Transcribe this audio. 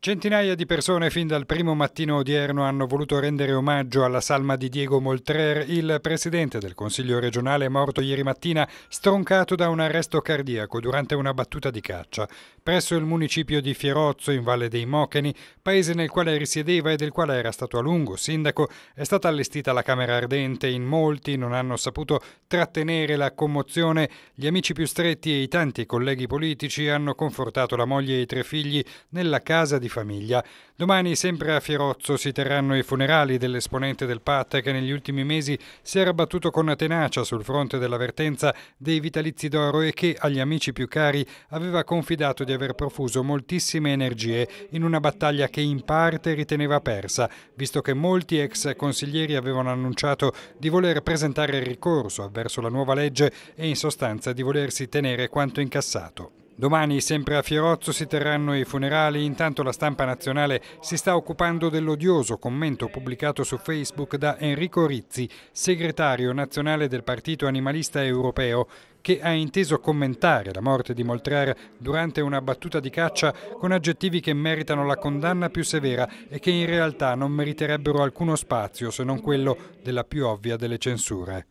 Centinaia di persone fin dal primo mattino odierno hanno voluto rendere omaggio alla salma di Diego Moltrer, il presidente del Consiglio regionale morto ieri mattina stroncato da un arresto cardiaco durante una battuta di caccia presso il municipio di Fierozzo in Valle dei Mocheni, paese nel quale risiedeva e del quale era stato a lungo sindaco, è stata allestita la camera ardente, in molti non hanno saputo trattenere la commozione, gli amici più stretti e i tanti colleghi politici hanno confortato la moglie e i tre figli nella casa di famiglia. Domani, sempre a Fierozzo, si terranno i funerali dell'esponente del PAT che negli ultimi mesi si era battuto con tenacia sul fronte dell'avvertenza dei vitalizi d'oro e che agli amici più cari aveva confidato di aver profuso moltissime energie in una battaglia che in parte riteneva persa, visto che molti ex consiglieri avevano annunciato di voler presentare ricorso avverso la nuova legge e in sostanza di volersi tenere quanto incassato. Domani sempre a Fierozzo si terranno i funerali, intanto la stampa nazionale si sta occupando dell'odioso commento pubblicato su Facebook da Enrico Rizzi, segretario nazionale del Partito Animalista Europeo, che ha inteso commentare la morte di Moltrer durante una battuta di caccia con aggettivi che meritano la condanna più severa e che in realtà non meriterebbero alcuno spazio se non quello della più ovvia delle censure.